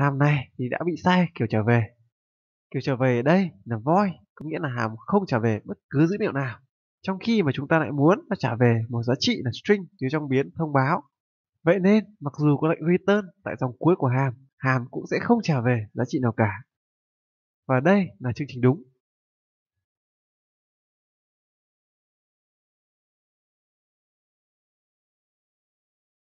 hàm này thì đã bị sai kiểu trở về kiểu trở về ở đây là void có nghĩa là hàm không trả về bất cứ dữ liệu nào trong khi mà chúng ta lại muốn nó trả về một giá trị là string từ trong biến thông báo vậy nên mặc dù có lệnh return tại dòng cuối của hàm hàm cũng sẽ không trả về giá trị nào cả và đây là chương trình đúng